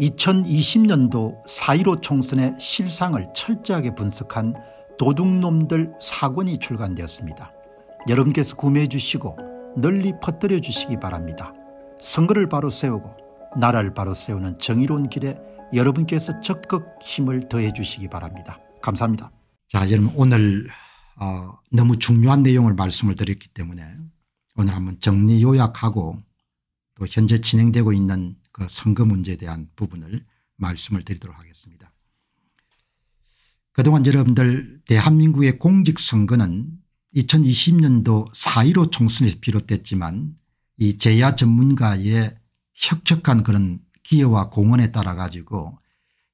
2020년도 4.15 총선의 실상을 철저하게 분석한 도둑놈들 사권이 출간되었습니다. 여러분께서 구매해 주시고 널리 퍼뜨려 주시기 바랍니다. 선거를 바로 세우고 나라를 바로 세우는 정의로운 길에 여러분께서 적극 힘을 더해 주시기 바랍니다. 감사합니다. 자 여러분 오늘 어, 너무 중요한 내용을 말씀을 드렸기 때문에 오늘 한번 정리 요약하고 또 현재 진행되고 있는 그 선거 문제에 대한 부분을 말씀을 드리도록 하겠습니다. 그동안 여러분들 대한민국의 공직선거는 2020년도 4.15 총선에서 비롯됐지만 이 제야 전문가의 혁혁한 그런 기여와 공헌에 따라 가지고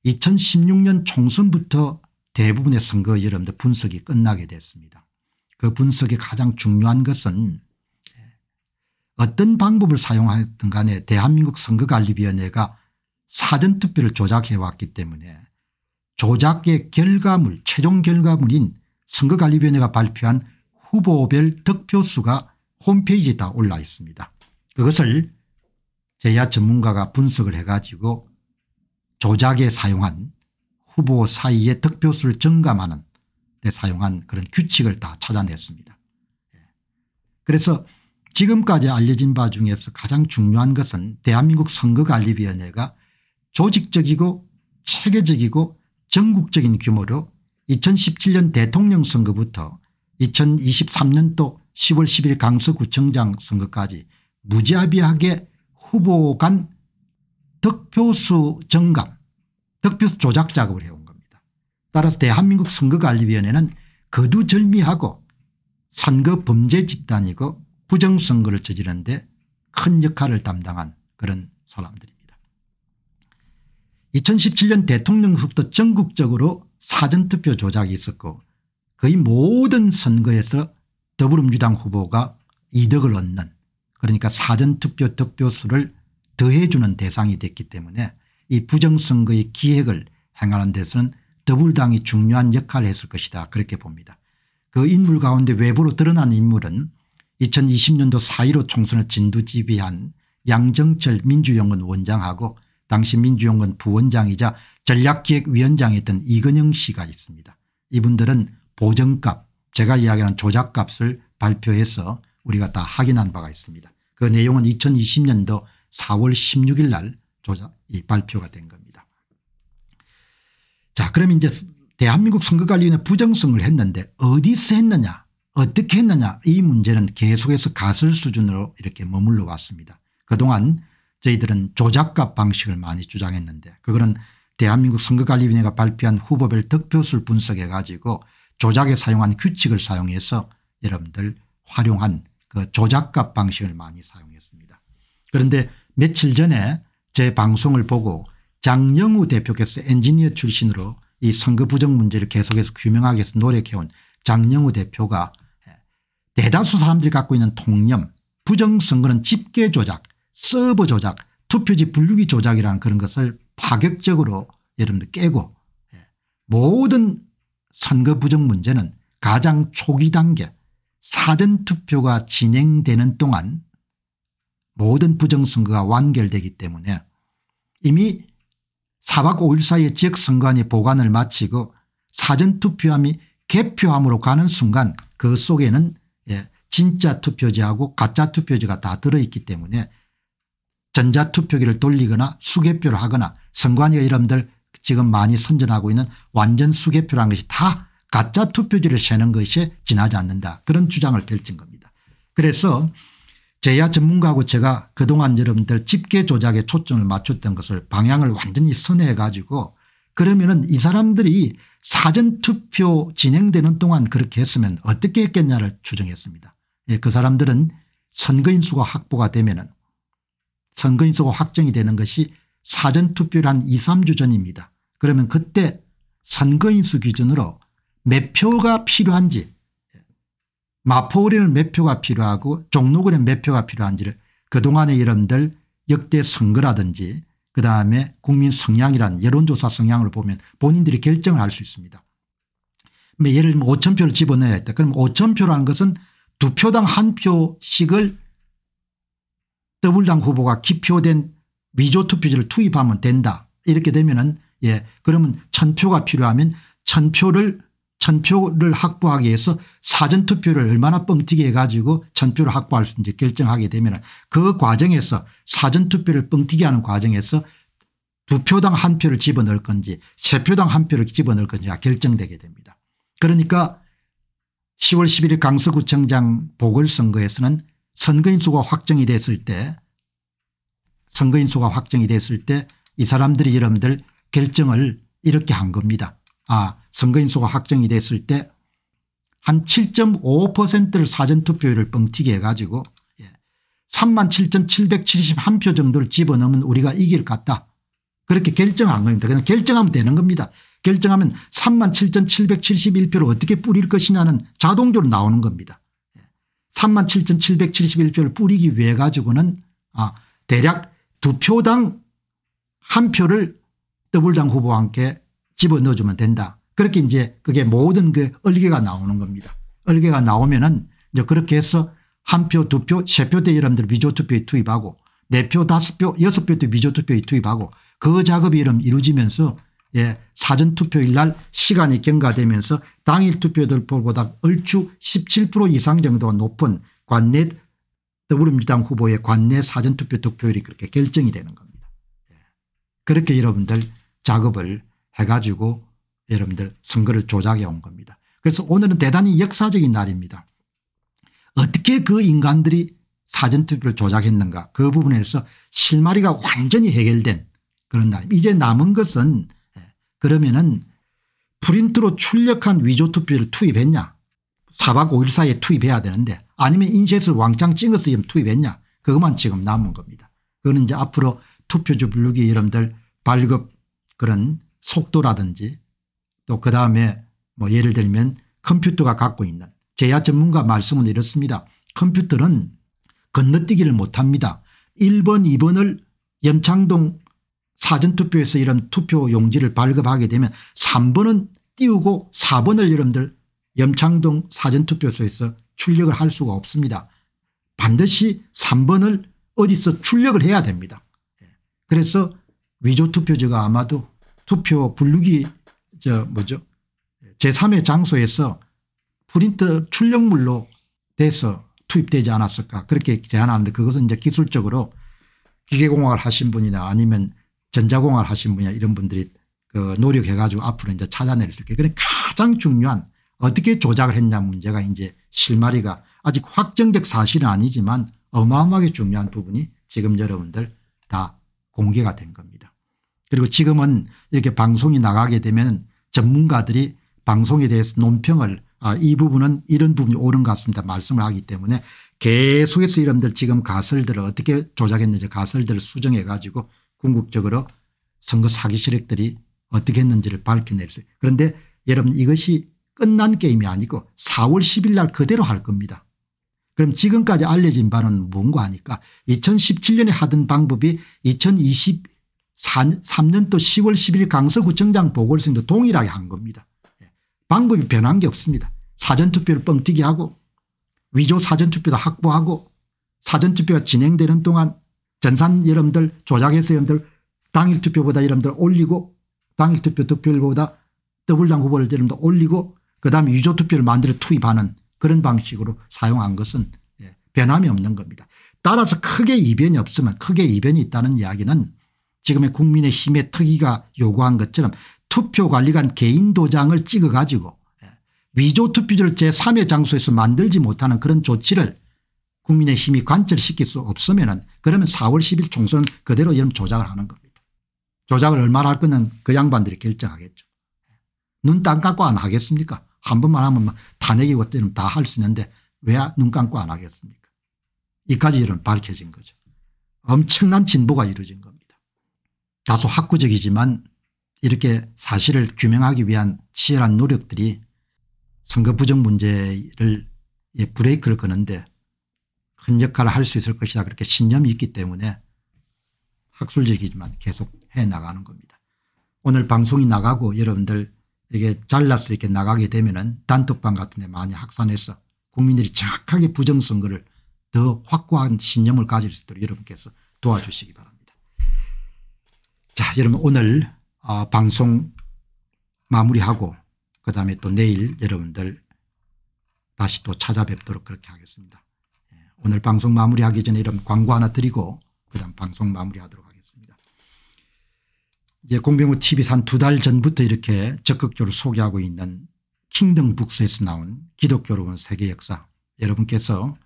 2016년 총선부터 대부분의 선거 여러분들 분석이 끝나게 됐습니다. 그 분석의 가장 중요한 것은 어떤 방법을 사용하든 간에 대한민국 선거관리위원회가 사전투표를 조작해왔기 때문에 조작의 결과물 최종 결과물인 선거관리위원회가 발표한 후보별 득표수가 홈페이지에 다 올라 있습니다. 그것을 제야 전문가가 분석을 해가지고 조작에 사용한 후보 사이의 득표수를 증감하는 데 사용한 그런 규칙을 다 찾아냈습니다. 예. 그래서 지금까지 알려진 바 중에서 가장 중요한 것은 대한민국 선거관리위원회가 조직적이고 체계적이고 전국적인 규모로 2017년 대통령 선거부터 2023년도 10월 10일 강서구청장 선거까지 무자비하게 후보 간 득표수 정감 득표수 조작 작업을 해온 겁니다. 따라서 대한민국 선거관리위원회는 거두절미하고 선거 범죄 집단이고 부정선거를 저지르는데 큰 역할을 담당한 그런 사람들입니다. 2017년 대통령 후부터 전국적으로 사전투표 조작이 있었고 거의 모든 선거에서 더불어민주당 후보가 이득을 얻는 그러니까 사전투표 득표수를 더해주는 대상이 됐기 때문에 이 부정선거의 기획을 행하는 데서는 더불당이 중요한 역할을 했을 것이다 그렇게 봅니다. 그 인물 가운데 외부로 드러난 인물은 2020년도 4.15 총선을 진두지휘한 양정철 민주연구원 원장하고 당시 민주연구원 부원장이자 전략기획위원장이었던 이근영 씨가 있습니다. 이분들은 보정값 제가 이야기하는 조작값을 발표해서 우리가 다 확인한 바가 있습니다. 그 내용은 2020년도 4월 16일 날 조작 이 발표가 된 겁니다. 자 그럼 이제 대한민국 선거관리위원회 부정성을 했는데 어디서 했느냐 어떻게 했느냐 이 문제는 계속해서 가설 수준으로 이렇게 머물러 왔습니다. 그동안 저희들은 조작값 방식을 많이 주장했는데 그거는 대한민국 선거관리위원회가 발표한 후보별 득표수를 분석해 가지고 조작에 사용한 규칙을 사용해서 여러분들 활용한 그 조작값 방식을 많이 사용했습니다. 그런데 며칠 전에 제 방송을 보고 장영우 대표께서 엔지니어 출신으로 이 선거 부정 문제를 계속해서 규명하기 위해서 노력해온 장영우 대표가 대다수 사람들이 갖고 있는 통념 부정선거는 집계조작 서버 조작 투표지 분류기 조작이라는 그런 것을 파격적으로 여러분들 깨고 예, 모든 선거 부정 문제는 가장 초기 단계 사전투표가 진행되는 동안 모든 부정선거가 완결되기 때문에 이미 4박 5일 사이에 지역선관위 보관을 마치고 사전투표함이 개표함으로 가는 순간 그 속에는 예, 진짜 투표지하고 가짜 투표지가 다 들어있기 때문에 전자투표기를 돌리거나 수개표를 하거나 선관위 여러분들 지금 많이 선전하고 있는 완전 수개표란 것이 다 가짜 투표지를 세는 것이 지나지 않는다 그런 주장을 펼친 겁니다. 그래서 제야 전문가하고 제가 그동안 여러분들 집계 조작에 초점을 맞췄던 것을 방향을 완전히 선회해 가지고 그러면은 이 사람들이 사전투표 진행되는 동안 그렇게 했으면 어떻게 했겠냐를 추정했습니다. 예, 그 사람들은 선거인 수가 확보가 되면은 선거인 수가 확정이 되는 것이 사전투표를 한 2, 3주 전입니다. 그러면 그때 선거인 수 기준으로 몇 표가 필요한지 마포구에는 몇 표가 필요하고 종로구에는 몇 표가 필요한지를 그동안의 여러분들 역대 선거라든지 그다음에 국민 성향이란 여론조사 성향을 보면 본인들이 결정을 할 수 있습니다. 뭐 예를 들면 5천 표를 집어넣야 했다. 그럼 5천 표라는 것은 두 표당 한 표씩을 더블당 후보가 기표된 위조 투표지를 투입하면 된다. 이렇게 되면은 예 그러면 천 표가 필요하면 천 표를 전표를 확보하기 위해서 사전투표를 얼마나 뻥튀기 해가지고 전표를 확보할 수 있는지 결정하게 되면 그 과정에서 사전투표를 뻥튀기 하는 과정에서 두 표당 한 표를 집어넣을 건지 세 표당 한 표를 집어넣을 건지가 결정되게 됩니다. 그러니까 10월 11일 강서구청장 보궐선거에서는 선거인 수가 확정이 됐을 때 선거인 수가 확정이 됐을 때 이 사람들이 여러분들 결정을 이렇게 한 겁니다. 아 선거인수가 확정이 됐을 때 한 7.5%를 사전투표율을 뻥튀기 해가지고 예, 3만 7,771표 정도를 집어넣으면 우리가 이길 것 같다. 그렇게 결정한 겁니다. 그냥 결정하면 되는 겁니다. 결정하면 3만 7,771표를 어떻게 뿌릴 것이냐는 자동적으로 나오는 겁니다. 3만 예, 7,771표를 뿌리기 위해 가지고는 아, 대략 두 표당 한 표를 더블당 후보와 함께 집어넣어주면 된다. 그렇게 이제 그게 모든 그 얼개가 나오는 겁니다. 얼개가 나오면은 이제 그렇게 해서 한 표, 두 표, 세표대러분들 위조투표에 투입하고 네 표, 다섯 표, 여섯 표대 위조투표에 투입하고 그 작업이 이름 이루어지면서 예, 사전투표일 날 시간이 경과되면서 당일 투표들보다 얼추 17% 이상 정도가 높은 관내 더불어민주당 후보의 관내 사전투표 득표율이 그렇게 결정이 되는 겁니다. 예. 그렇게 여러분들 작업을 해가지고 여러분들 선거를 조작해 온 겁니다. 그래서 오늘은 대단히 역사적인 날입니다. 어떻게 그 인간들이 사전투표를 조작했는가 그 부분에서 실마리가 완전히 해결된 그런 날입니다. 이제 남은 것은 예, 그러면은 프린트로 출력한 위조투표를 투입했냐 사박 5일 사이에 투입해야 되는데 아니면 인쇄술 왕창 찍어서 지금 투입했냐 그것만 지금 남은 겁니다. 그거는 이제 앞으로 투표주블루기 여러분들 발급 그런 속도라든지 또 그다음에 뭐 예를 들면 컴퓨터가 갖고 있는 제야 전문가 말씀은 이렇습니다. 컴퓨터는 건너뛰기를 못합니다. 1번 2번을 염창동 사전투표에서 이런 투표 용지를 발급하게 되면 3번은 띄우고 4번을 여러분들 염창동 사전투표소에서 출력을 할 수가 없습니다. 반드시 3번을 어디서 출력을 해야 됩니다. 예. 그래서 위조투표지가 아마도 투표 분류기 저 뭐죠 제3의 장소에서 프린트 출력물로 돼서 투입되지 않았을까 그렇게 제안하는데 그것은 이제 기술적으로 기계공학을 하신 분이나 아니면 전자공학을 하신 분이나 이런 분들이 그 노력해 가지고 앞으로 이제 찾아낼 수 있게 그러니 가장 중요한 어떻게 조작을 했냐 문제가 이제 실마리가 아직 확정적 사실은 아니지만 어마어마하게 중요한 부분이 지금 여러분들 다 공개가 된 겁니다. 그리고 지금은 이렇게 방송이 나가게 되면 전문가들이 방송에 대해서 논평을 아, 이 부분은 이런 부분이 옳은 것 같습니다 말씀을 하기 때문에 계속해서 이런들 지금 가설들을 어떻게 조작했는지 가설들을 수정해 가지고 궁극적으로 선거 사기 세력들이 어떻게 했는지를 밝혀낼 수 있어요. 그런데 여러분 이것이 끝난 게임이 아니고 4월 10일 날 그대로 할 겁니다. 그럼 지금까지 알려진 바는 뭔가 하니까 2017년에 하던 방법이 2020 3년도 10월 10일 강서구청장 보궐선거 동일하게 한 겁니다. 예. 방법이 변한 게 없습니다. 사전투표를 뻥튀기 하고 위조 사전투표도 확보하고 사전투표가 진행되는 동안 전산 여러분들 조작해서 여러분들 당일투표보다 여러분들 올리고 당일투표 득표율보다 더블당 후보를 여러분들 올리고 그다음에 위조투표를 만들어 투입하는 그런 방식으로 사용한 것은 예, 변함이 없는 겁니다. 따라서 크게 이변이 없으면 크게 이변이 있다는 이야기는 지금의 국민의힘의 특위가 요구한 것처럼 투표관리관 개인 도장을 찍어 가지고 예, 위조 투표지를 제3의 장소에서 만들지 못하는 그런 조치를 국민의힘이 관철시킬 수 없으면 은 그러면 4월 10일 총선 그대로 이런 조작을 하는 겁니다. 조작을 얼마나 할 거는 그 양반들이 결정하겠죠. 예, 눈땅깎고안 하겠습니까 한 번만 하면 뭐 탄핵이고 때는 다할 수 있는데 왜눈 감고 안 하겠습니까 이까지 이런 밝혀진 거죠. 엄청난 진보가 이루어진 겁니다. 다소 학구적이지만 이렇게 사실을 규명하기 위한 치열한 노력들이 선거 부정 문제를 예, 브레이크를 거는데큰 역할을 할 수 있을 것이다 그렇게 신념이 있기 때문에 학술적이지만 계속 해나가는 겁니다. 오늘 방송이 나가고 여러분들 이게 잘라서 이렇게 나가게 되면 은 단톡방 같은 데 많이 확산해서 국민들이 정확하게 부정선거를 더 확고한 신념을 가질 수 있도록 여러분께서 도와주시기 바랍니다. 자 여러분 오늘 어 방송 마무리하고 그다음에 또 내일 여러분들 다시 또 찾아뵙도록 그렇게 하겠습니다. 예, 오늘 방송 마무리하기 전에 이런 광고 하나 드리고 그다음 방송 마무리하도록 하겠습니다. 이제 공병호 TV 산 두 달 전부터 이렇게 적극적으로 소개하고 있는 킹덤 북스에서 나온 기독교로운 세계 역사 여러분께서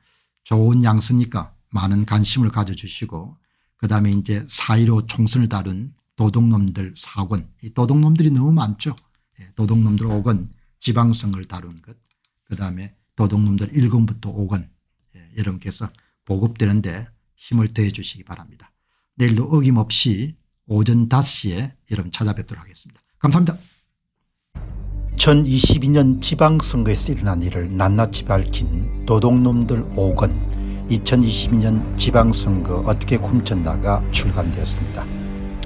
좋은 양서니까 많은 관심을 가져주시고 그다음에 이제 4.15 총선을 다룬 도둑놈들 사권 이 도둑놈들이 너무 많죠. 예, 도둑놈들 5건 지방성을 다룬 것 그다음에 도둑놈들 1권부터 5권 예, 여러분께서 보급되는데 힘을 더해 주시기 바랍니다. 내일도 어김없이 오전 5시에 여러분 찾아뵙도록 하겠습니다. 감사합니다. 2022년 지방선거에서 일어난 일을 낱낱이 밝힌 도둑놈들 5권 2022년 지방선거 어떻게 훔쳤나가 출간되었습니다.